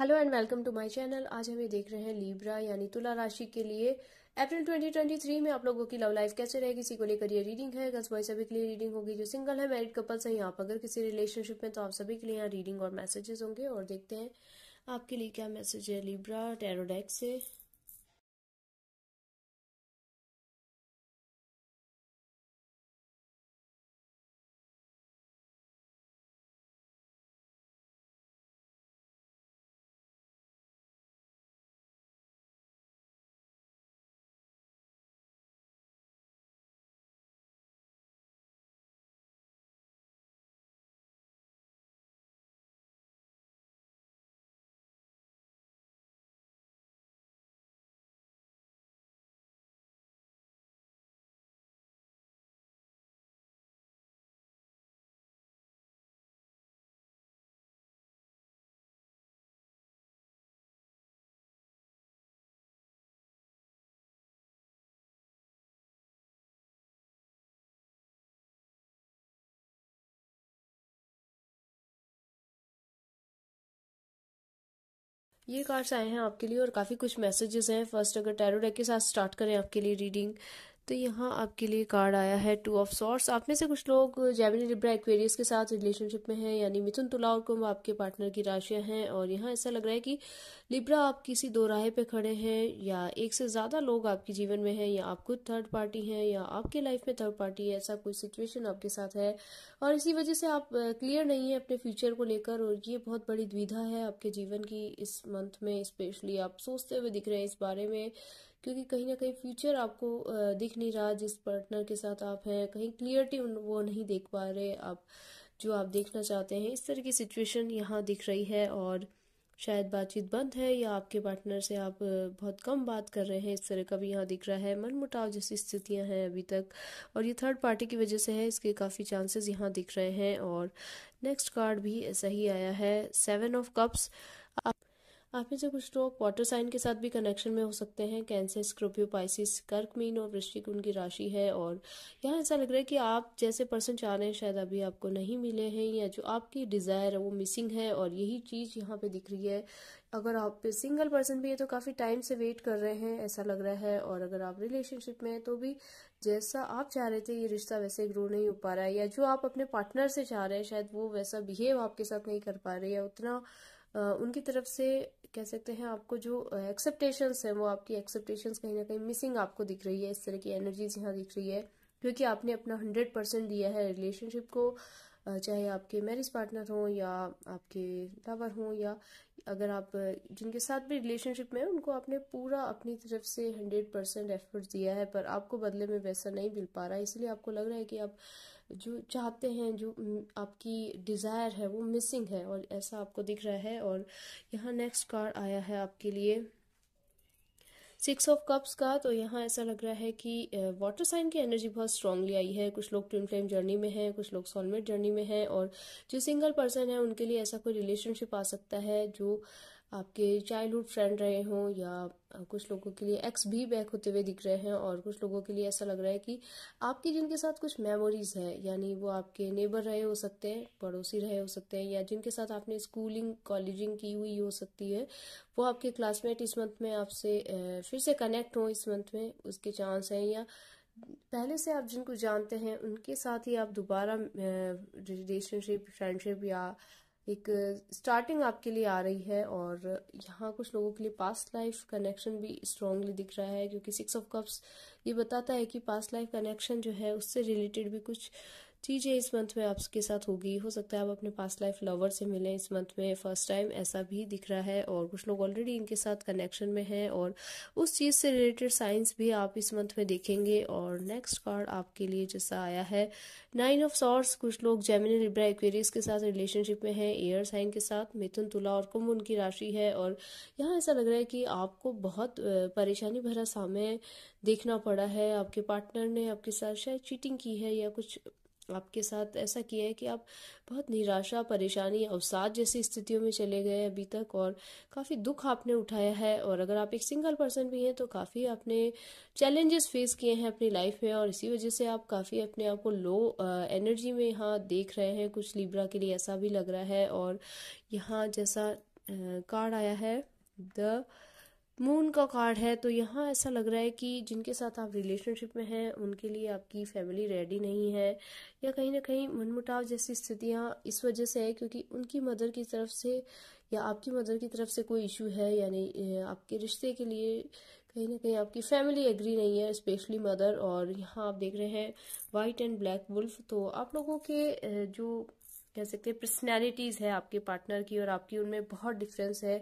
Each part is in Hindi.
hello and welcome to my channel आज हम ये देख रहे हैं लीब्रा यानी तुला राशि के लिए अप्रैल 2023 में आप लोगों की लव लाइफ कैसे रहेगी इसी को लेकर ये रीडिंग है गर्ल्स बॉय सभी के लिए रीडिंग होगी जो सिंगल है मैरिड कपल्स हैं यहाँ पर अगर किसी रिलेशनशिप में तो आप सभी के लिए यहाँ रीडिंग और मैसेजेस होंगे और देखते हैं आपके लिए क्या मैसेज है लीब्रा टेरोडेक्स से ये कार्ड्स आए हैं आपके लिए और काफ़ी कुछ मैसेजेस हैं फर्स्ट अगर टैरो डेक के साथ स्टार्ट करें आपके लिए रीडिंग तो यहाँ आपके लिए कार्ड आया है टू ऑफ सॉर्ट्स आप में से कुछ लोग जैवनी लिब्रा एक्वेरियस के साथ रिलेशनशिप में हैं यानी मिथुन तुला और कुंभ आपके पार्टनर की राशियां हैं और यहाँ ऐसा लग रहा है कि लिब्रा आप किसी दो राहे पे खड़े हैं या एक से ज़्यादा लोग आपके जीवन में हैं या आप खुद थर्ड पार्टी हैं या आपके लाइफ में थर्ड पार्टी है ऐसा कोई सिचुएशन आपके साथ है और इसी वजह से आप क्लियर नहीं है अपने फ्यूचर को लेकर और ये बहुत बड़ी द्विधा है आपके जीवन की इस मंथ में स्पेशली आप सोचते हुए दिख रहे हैं इस बारे में क्योंकि कहीं ना कहीं फ्यूचर आपको दिख नहीं रहा जिस पार्टनर के साथ आप हैं कहीं क्लियरिटी वो नहीं देख पा रहे आप जो आप देखना चाहते हैं इस तरह की सिचुएशन यहाँ दिख रही है और शायद बातचीत बंद है या आपके पार्टनर से आप बहुत कम बात कर रहे हैं इस तरह का भी यहाँ दिख रहा है मनमुटाव जैसी स्थितियाँ हैं अभी तक और ये थर्ड पार्टी की वजह से है इसके काफ़ी चांसेस यहाँ दिख रहे हैं और नेक्स्ट कार्ड भी ऐसा ही आया है सेवन ऑफ कप्स आप आप में से कुछ लोग वाटर साइन के साथ भी कनेक्शन में हो सकते हैं कैंसर स्क्रोपियो पाइसिस कर्क मीन और वृश्चिक उनकी राशि है और यहाँ ऐसा लग रहा है कि आप जैसे पर्सन चाह रहे हैं शायद अभी आपको नहीं मिले हैं या जो आपकी डिज़ायर है वो मिसिंग है और यही चीज़ यहाँ पे दिख रही है अगर आप सिंगल पर्सन भी है तो काफ़ी टाइम से वेट कर रहे हैं ऐसा लग रहा है और अगर आप रिलेशनशिप में हैं तो भी जैसा आप चाह रहे थे ये रिश्ता वैसे ग्रो नहीं हो पा रहा है या जो आप अपने पार्टनर से चाह रहे हैं शायद वो वैसा बिहेव आपके साथ नहीं कर पा रहे या उतना उनकी तरफ से कह सकते हैं आपको जो एक्सेप्टेशंस हैं वो आपकी एक्सेप्टेशंस कहीं ना कहीं मिसिंग आपको दिख रही है इस तरह की एनर्जीज यहाँ दिख रही है क्योंकि आपने अपना हंड्रेड परसेंट दिया है रिलेशनशिप को चाहे आपके मैरिज पार्टनर हों या आपके लवर हों या अगर आप जिनके साथ भी रिलेशनशिप में उनको आपने पूरा अपनी तरफ से हंड्रेड परसेंट एफर्ट दिया है पर आपको बदले में वैसा नहीं मिल पा रहा है इसलिए आपको लग रहा है कि आप जो चाहते हैं जो आपकी डिज़ायर है वो मिसिंग है और ऐसा आपको दिख रहा है और यहाँ नेक्स्ट कार्ड आया है आपके लिए सिक्स ऑफ कप्स का तो यहाँ ऐसा लग रहा है कि वाटर साइन की एनर्जी बहुत स्ट्रांगली आई है कुछ लोग ट्विन फ्लेम जर्नी में हैं कुछ लोग सोलमेट जर्नी में हैं और जो सिंगल पर्सन है उनके लिए ऐसा कोई रिलेशनशिप आ सकता है जो आपके चाइल्डहुड फ्रेंड रहे हों या कुछ लोगों के लिए एक्स भी बैक होते हुए दिख रहे हैं और कुछ लोगों के लिए ऐसा लग रहा है कि आपकी जिनके साथ कुछ मेमोरीज है यानी वो आपके नेबर रहे हो सकते हैं पड़ोसी रहे हो सकते हैं या जिनके साथ आपने स्कूलिंग कॉलेजिंग की हुई हो सकती है वो आपके क्लासमेट इस मंथ में आपसे फिर से कनेक्ट हों इस मंथ में उसके चांस हैं या पहले से आप जिनको जानते हैं उनके साथ ही आप दोबारा रिलेशनशिप फ्रेंडशिप या एक स्टार्टिंग आपके लिए आ रही है और यहाँ कुछ लोगों के लिए पास्ट लाइफ कनेक्शन भी स्ट्रांगली दिख रहा है क्योंकि सिक्स ऑफ कप्स ये बताता है कि पास्ट लाइफ कनेक्शन जो है उससे रिलेटेड भी कुछ चीज़ें इस मंथ में आपके साथ होगी हो सकता है आप अपने पास्ट लाइफ लवर से मिलें इस मंथ में फर्स्ट टाइम ऐसा भी दिख रहा है और कुछ लोग ऑलरेडी इनके साथ कनेक्शन में हैं और उस चीज़ से रिलेटेड साइंस भी आप इस मंथ में देखेंगे और नेक्स्ट कार्ड आपके लिए जैसा आया है नाइन ऑफ सॉर्स कुछ लोग जेमिनी लिब्रा एक्वेरियस के साथ रिलेशनशिप में है एयर साइन के साथ मिथुन तुला और कुंभ उनकी राशि है और यहाँ ऐसा लग रहा है कि आपको बहुत परेशानी भरा समय देखना पड़ा है आपके पार्टनर ने आपके साथ शायद चीटिंग की है या कुछ आपके साथ ऐसा किया है कि आप बहुत निराशा परेशानी अवसाद जैसी स्थितियों में चले गए अभी तक और काफ़ी दुख आपने उठाया है और अगर आप एक सिंगल पर्सन भी हैं तो काफ़ी आपने चैलेंजेस फेस किए हैं अपनी लाइफ में और इसी वजह से आप काफ़ी अपने आप को लो एनर्जी में यहाँ देख रहे हैं कुछ लिब्रा के लिए ऐसा भी लग रहा है और यहाँ जैसा कार्ड आया है द मून का कार्ड है तो यहाँ ऐसा लग रहा है कि जिनके साथ आप रिलेशनशिप में हैं उनके लिए आपकी फैमिली रेडी नहीं है या कहीं ना कहीं मनमुटाव जैसी स्थितियाँ इस वजह से है क्योंकि उनकी मदर की तरफ से या आपकी मदर की तरफ से कोई इशू है यानी आपके रिश्ते के लिए कहीं ना कहीं आपकी फैमिली एग्री नहीं है स्पेशली मदर और यहाँ आप देख रहे हैं वाइट एंड ब्लैक वुल्फ तो आप लोगों के जो कह सकते हैं पर्सनैलिटीज़ है आपके पार्टनर की और आपकी उनमें बहुत डिफरेंस है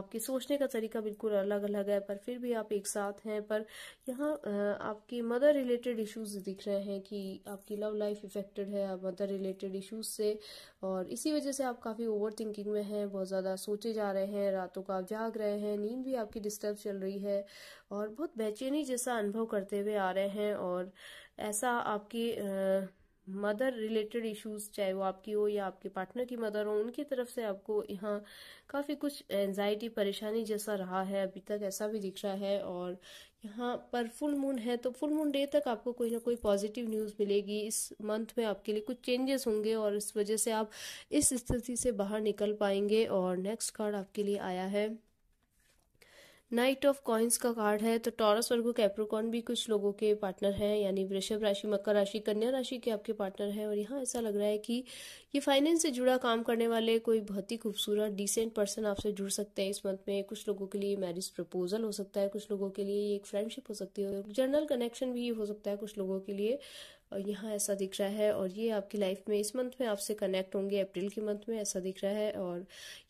आपके सोचने का तरीका बिल्कुल अलग अलग है पर फिर भी आप एक साथ हैं पर यहाँ आपके मदर रिलेटेड इश्यूज दिख रहे हैं कि आपकी लव लाइफ इफेक्टेड है आप मदर रिलेटेड इश्यूज से और इसी वजह से आप काफ़ी ओवर थिंकिंग में हैं बहुत ज़्यादा सोचे जा रहे हैं रातों को आप जाग रहे हैं नींद भी आपकी डिस्टर्ब चल रही है और बहुत बेचैनी जैसा अनुभव करते हुए आ रहे हैं और ऐसा आपकी मदर रिलेटेड इश्यूज चाहे वो आपकी हो या आपके पार्टनर की मदर हो उनकी तरफ से आपको यहाँ काफ़ी कुछ एनजाइटी परेशानी जैसा रहा है अभी तक ऐसा भी दिख रहा है और यहाँ पर फुल मून है तो फुल मून डे तक आपको कोई ना कोई पॉजिटिव न्यूज़ मिलेगी इस मंथ में आपके लिए कुछ चेंजेस होंगे और इस वजह से आप इस स्थिति से बाहर निकल पाएंगे और नेक्स्ट कार्ड आपके लिए आया है नाइट ऑफ कॉइन्स का कार्ड है तो टॉरस वर्गो कैप्रोकॉन भी कुछ लोगों के पार्टनर हैं यानी वृषभ राशि मकर राशि कन्या राशि के आपके पार्टनर हैं और यहाँ ऐसा लग रहा है कि ये फाइनेंस से जुड़ा काम करने वाले कोई बहुत ही खूबसूरत डिसेंट पर्सन आपसे जुड़ सकते हैं इस मंथ में कुछ लोगों के लिए मैरिज प्रपोजल हो सकता है कुछ लोगों के लिए एक फ्रेंडशिप हो सकती है जर्नल कनेक्शन भी हो सकता है कुछ लोगों के लिए और यहाँ ऐसा दिख रहा है और ये आपकी लाइफ में इस मंथ में आपसे कनेक्ट होंगे अप्रैल के मंथ में ऐसा दिख रहा है और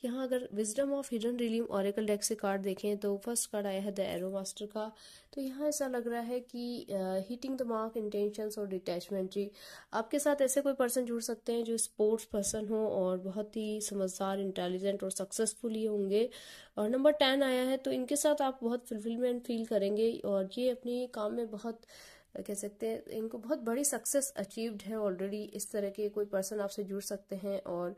यहाँ अगर wisdom of hidden realm oracle deck से कार्ड देखें तो फर्स्ट कार्ड आया है द एरो मास्टर का तो यहाँ ऐसा लग रहा है कि हीटिंग द मार्क इंटेंशंस और डिटैचमेंट जी आपके साथ ऐसे कोई पर्सन जुड़ सकते हैं जो स्पोर्ट्स पर्सन हो और बहुत ही समझदार इंटेलिजेंट और सक्सेसफुल ही होंगे और नंबर टेन आया है तो इनके साथ आप बहुत फुलफिलमेंट फील करेंगे और ये अपने काम में बहुत कह सकते हैं इनको बहुत बड़ी सक्सेस अचीव्ड है ऑलरेडी इस तरह के कोई पर्सन आपसे जुड़ सकते हैं और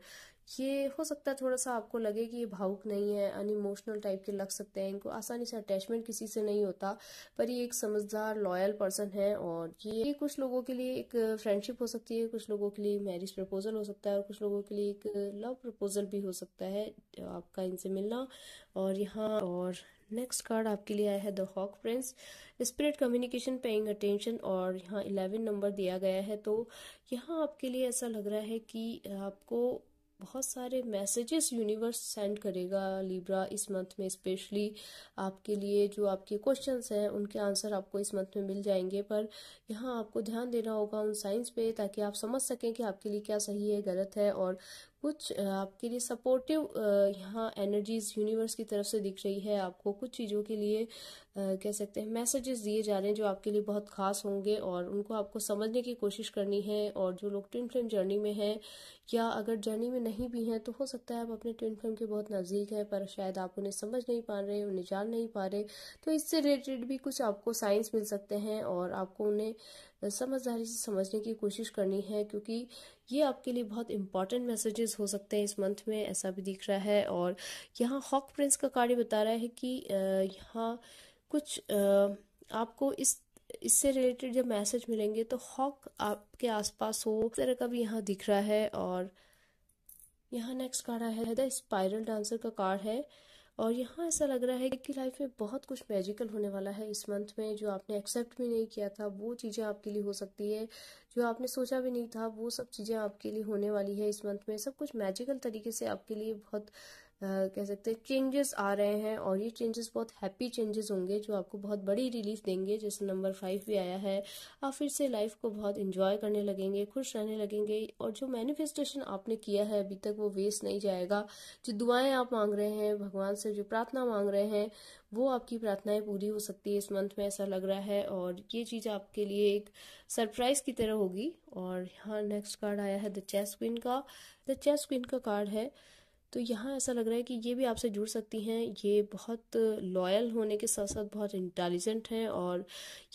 ये हो सकता है थोड़ा सा आपको लगे कि ये भावुक नहीं है अनइमोशनल टाइप के लग सकते हैं इनको आसानी से अटैचमेंट किसी से नहीं होता पर ये एक समझदार लॉयल पर्सन है और ये कुछ लोगों के लिए एक फ्रेंडशिप हो सकती है कुछ लोगों के लिए मैरिज प्रपोजल हो सकता है और कुछ लोगों के लिए एक लव प्रपोजल भी हो सकता है आपका इनसे मिलना और यहाँ और नेक्स्ट कार्ड आपके लिए आया है the hawk prince spirit communication paying attention और यहाँ इलेवन नंबर दिया गया है तो यहाँ आपके लिए ऐसा लग रहा है कि आपको बहुत सारे मैसेजेस यूनिवर्स सेंड करेगा लिब्रा इस मंथ में स्पेशली आपके लिए जो आपके क्वेश्चंस हैं उनके आंसर आपको इस मंथ में मिल जाएंगे पर यहाँ आपको ध्यान देना होगा उन साइंस पे ताकि आप समझ सकें कि आपके लिए क्या सही है गलत है और कुछ आपके लिए सपोर्टिव यहाँ एनर्जीज यूनिवर्स की तरफ से दिख रही है आपको कुछ चीज़ों के लिए कह सकते हैं मैसेजेस दिए जा रहे हैं जो आपके लिए बहुत खास होंगे और उनको आपको समझने की कोशिश करनी है और जो लोग ट्विन फ्लेम जर्नी में हैं या अगर जर्नी में नहीं भी हैं तो हो सकता है आप अपने ट्विन फ्लेम के बहुत नज़दीक हैं पर शायद आप उन्हें समझ नहीं पा रहे उन्हें जान नहीं पा रहे तो इससे रिलेटेड भी कुछ आपको साइंस मिल सकते हैं और आपको उन्हें समझदारी से समझने की कोशिश करनी है क्योंकि ये आपके लिए बहुत इंपॉर्टेंट मैसेजेस हो सकते हैं इस मंथ में ऐसा भी दिख रहा है और यहाँ हॉक प्रिंस का कार्ड बता रहा है कि यहाँ कुछ आपको इस इससे रिलेटेड जब मैसेज मिलेंगे तो हॉक आपके आसपास हो इस तरह का भी यहाँ दिख रहा है और यहाँ नेक्स्ट कार्ड आया है द स्पाइरल डांसर का कार्ड है और यहाँ ऐसा लग रहा है कि लाइफ में बहुत कुछ मैजिकल होने वाला है इस मंथ में जो आपने एक्सेप्ट भी नहीं किया था वो चीज़ें आपके लिए हो सकती है जो आपने सोचा भी नहीं था वो सब चीज़ें आपके लिए होने वाली है इस मंथ में सब कुछ मैजिकल तरीके से आपके लिए बहुत कह सकते हैं चेंजेस आ रहे हैं और ये चेंजेस बहुत हैप्पी चेंजेस होंगे जो आपको बहुत बड़ी रिलीफ देंगे जैसे नंबर फाइव भी आया है आप फिर से लाइफ को बहुत इंजॉय करने लगेंगे खुश रहने लगेंगे और जो मैनिफेस्टेशन आपने किया है अभी तक वो वेस्ट नहीं जाएगा जो दुआएं आप मांग रहे हैं भगवान से जो प्रार्थना मांग रहे हैं वो आपकी प्रार्थनाएं पूरी हो सकती है इस मंथ में ऐसा लग रहा है और ये चीज़ आपके लिए एक सरप्राइज की तरह होगी और यहाँ नेक्स्ट कार्ड आया है द चेस क्वीन का द चेस क्वीन का कार्ड है तो यहाँ ऐसा लग रहा है कि ये भी आपसे जुड़ सकती हैं ये बहुत लॉयल होने के साथ साथ बहुत इंटेलिजेंट हैं और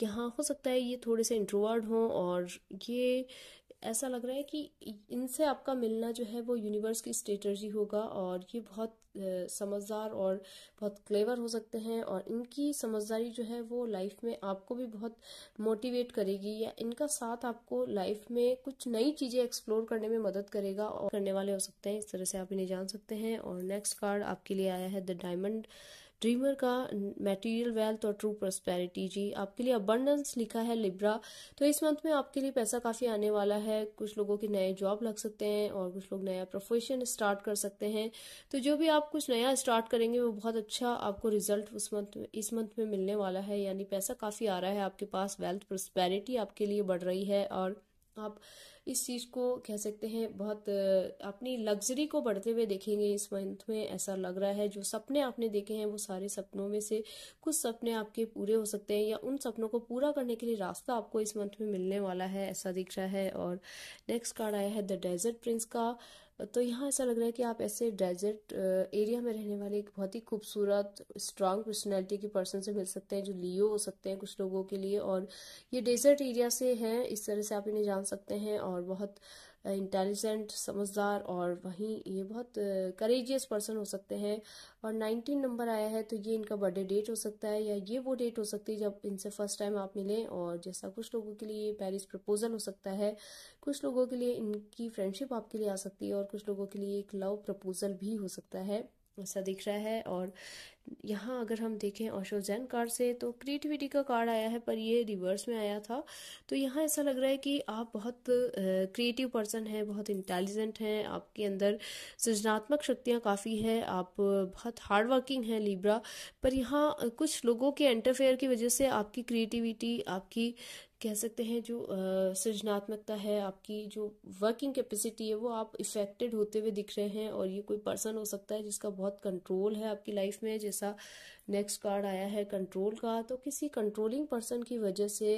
यहाँ हो सकता है ये थोड़े से इंट्रोवर्ड हों और ये ऐसा लग रहा है कि इनसे आपका मिलना जो है वो यूनिवर्स की स्ट्रेटर्जी होगा और ये बहुत समझदार और बहुत क्लेवर हो सकते हैं और इनकी समझदारी जो है वो लाइफ में आपको भी बहुत मोटिवेट करेगी या इनका साथ आपको लाइफ में कुछ नई चीज़ें एक्सप्लोर करने में मदद करेगा और करने वाले हो सकते हैं इस तरह से आप इन्हें जान सकते हैं और नेक्स्ट कार्ड आपके लिए आया है द डायमंड ड्रीमर का मेटीरियल वेल्थ और ट्रू प्रोस्पेरिटी जी आपके लिए अबंडेंस लिखा है लिब्रा तो इस मंथ में आपके लिए पैसा काफ़ी आने वाला है कुछ लोगों के नए जॉब लग सकते हैं और कुछ लोग नया प्रोफेशन स्टार्ट कर सकते हैं तो जो भी आप कुछ नया स्टार्ट करेंगे वो बहुत अच्छा आपको रिजल्ट उस मंथ इस मंथ में मिलने वाला है यानी पैसा काफ़ी आ रहा है आपके पास वेल्थ प्रोस्पेरिटी आपके लिए बढ़ रही है और आप इस चीज़ को कह सकते हैं बहुत अपनी लग्जरी को बढ़ते हुए देखेंगे इस मंथ में ऐसा लग रहा है जो सपने आपने देखे हैं वो सारे सपनों में से कुछ सपने आपके पूरे हो सकते हैं या उन सपनों को पूरा करने के लिए रास्ता आपको इस मंथ में मिलने वाला है ऐसा दिख रहा है और नेक्स्ट कार्ड आया है द डेजर्ट प्रिंस का तो यहाँ ऐसा लग रहा है कि आप ऐसे डेजर्ट एरिया में रहने वाले एक बहुत ही खूबसूरत स्ट्रांग पर्सनैलिटी के पर्सन से मिल सकते हैं जो लियो हो सकते हैं कुछ लोगों के लिए और ये डेजर्ट एरिया से हैं इस तरह से आप इन्हें जान सकते हैं और बहुत इंटेलिजेंट समझदार और वहीं ये बहुत करेजियस पर्सन हो सकते हैं और नाइनटीन नंबर आया है तो ये इनका बर्थडे डेट हो सकता है या ये वो डेट हो सकती है जब इनसे फर्स्ट टाइम आप मिलें और जैसा कुछ लोगों के लिए ये पैरिस प्रपोजल हो सकता है कुछ लोगों के लिए इनकी फ्रेंडशिप आपके लिए आ सकती है और कुछ लोगों के लिए एक लव प्रपोजल भी हो सकता है ऐसा दिख रहा है और यहाँ अगर हम देखें ओशो जैन कार्ड से तो क्रिएटिविटी का कार्ड आया है पर ये रिवर्स में आया था तो यहाँ ऐसा लग रहा है कि आप बहुत क्रिएटिव पर्सन हैं बहुत इंटेलिजेंट हैं आपके अंदर सृजनात्मक शक्तियाँ काफ़ी हैं आप बहुत हार्ड वर्किंग हैं लिब्रा पर यहाँ कुछ लोगों के इंटरफेयर की वजह से आपकी क्रिएटिविटी आपकी कह सकते हैं जो सृजनात्मकता है आपकी जो वर्किंग कैपेसिटी है वो आप इफेक्टेड होते हुए दिख रहे हैं और ये कोई पर्सन हो सकता है जिसका बहुत कंट्रोल है आपकी लाइफ में जैसा नेक्स्ट कार्ड आया है कंट्रोल का तो किसी कंट्रोलिंग पर्सन की वजह से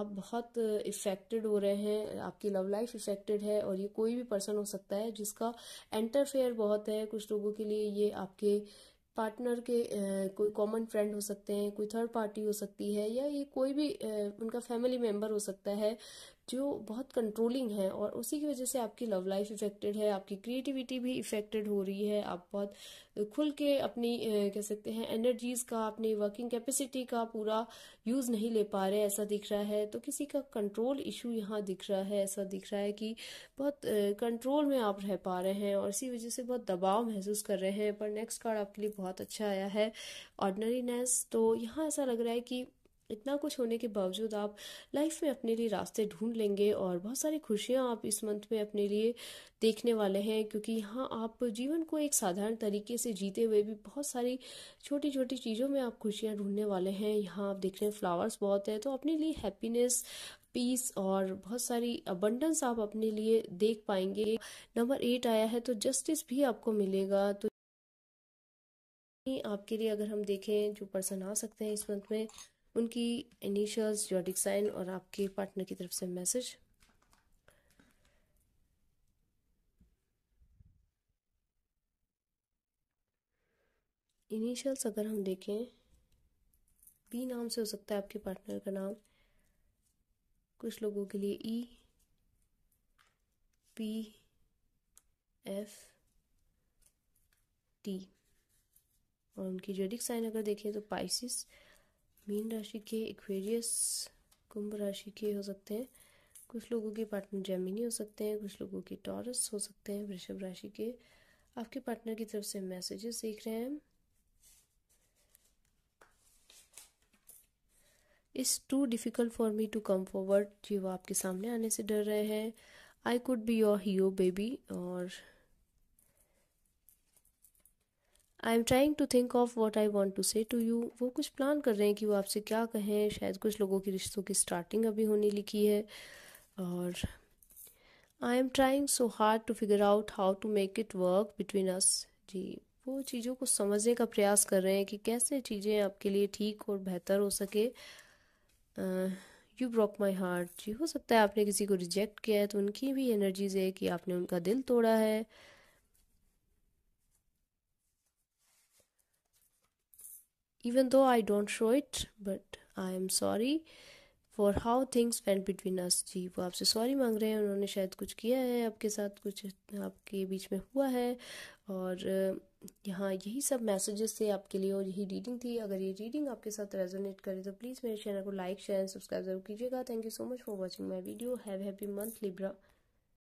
आप बहुत इफेक्टेड हो रहे हैं आपकी लव लाइफ इफेक्टेड है और ये कोई भी पर्सन हो सकता है जिसका एंटरफेयर बहुत है कुछ लोगों के लिए ये आपके पार्टनर के कोई कॉमन फ्रेंड हो सकते हैं कोई थर्ड पार्टी हो सकती है या ये कोई भी उनका फैमिली मेम्बर हो सकता है जो बहुत कंट्रोलिंग है और उसी की वजह से आपकी लव लाइफ इफेक्टेड है आपकी क्रिएटिविटी भी इफेक्टेड हो रही है आप बहुत खुल के अपनी कह सकते हैं एनर्जीज का अपनी वर्किंग कैपेसिटी का पूरा यूज नहीं ले पा रहे ऐसा दिख रहा है तो किसी का कंट्रोल इशू यहाँ दिख रहा है ऐसा दिख रहा है कि बहुत कंट्रोल में आप रह पा रहे हैं और इसी वजह से बहुत दबाव महसूस कर रहे हैं पर नेक्स्ट कार्ड आपके लिए बहुत अच्छा आया है ऑर्डनरीनेस तो यहाँ ऐसा लग रहा है कि इतना कुछ होने के बावजूद आप लाइफ में अपने लिए रास्ते ढूंढ लेंगे और बहुत सारी खुशियां आप इस मंथ में अपने लिए देखने वाले हैं क्योंकि यहाँ आप जीवन को एक साधारण तरीके से जीते हुए भी बहुत सारी छोटी छोटी चीज़ों में आप खुशियाँ ढूंढने वाले हैं यहाँ आप देख रहे हैं फ्लावर्स बहुत है तो अपने लिए हैप्पीनेस पीस और बहुत सारी अबंडेंस आप अपने लिए देख पाएंगे नंबर एट आया है तो जस्टिस भी आपको मिलेगा तो आपके लिए अगर हम देखें जो पर्सन आ सकते हैं इस मंथ में उनकी इनिशियल्स जोडिक साइन और आपके पार्टनर की तरफ से मैसेज इनिशियल्स अगर हम देखें बी नाम से हो सकता है आपके पार्टनर का नाम कुछ लोगों के लिए ई पी एफ टी और उनकी जेडिक साइन अगर देखें तो पाइसिस मीन राशि के एक्वेरियस कुंभ राशि के हो सकते हैं कुछ लोगों के पार्टनर जैमिनी हो सकते हैं कुछ लोगों के टॉरस हो सकते हैं वृषभ राशि के आपके पार्टनर की तरफ से मैसेजेस देख रहे हैं it's too difficult for me to come forward जी वो आपके सामने आने से डर रहे हैं I could be your hero baby और I am trying to think of what I want to say to you वो कुछ प्लान कर रहे हैं कि वो आपसे क्या कहें शायद कुछ लोगों की रिश्तों की स्टार्टिंग अभी होने लिखी है और I am trying so hard to figure out how to make it work between us जी वो चीज़ों को समझने का प्रयास कर रहे हैं कि कैसे चीज़ें आपके लिए ठीक और बेहतर हो सके यू ब्रॉक माई हार्ट जी हो सकता है आपने किसी को रिजेक्ट किया है तो उनकी भी एनर्जीज है कि आपने उनका दिल तोड़ा है even though I don't show it, but I am sorry for how things went between us जी वो आपसे सॉरी मांग रहे हैं उन्होंने शायद कुछ किया है आपके साथ कुछ आपके बीच में हुआ है और यहाँ यही सब मैसेजेस थे आपके लिए और यही रीडिंग थी अगर ये रीडिंग आपके साथ रेजोनेट करे तो प्लीज़ मेरे चैनल को लाइक शेयर एंड सब्सक्राइब जरूर कीजिएगा thank you so much for watching my video have happy month Libra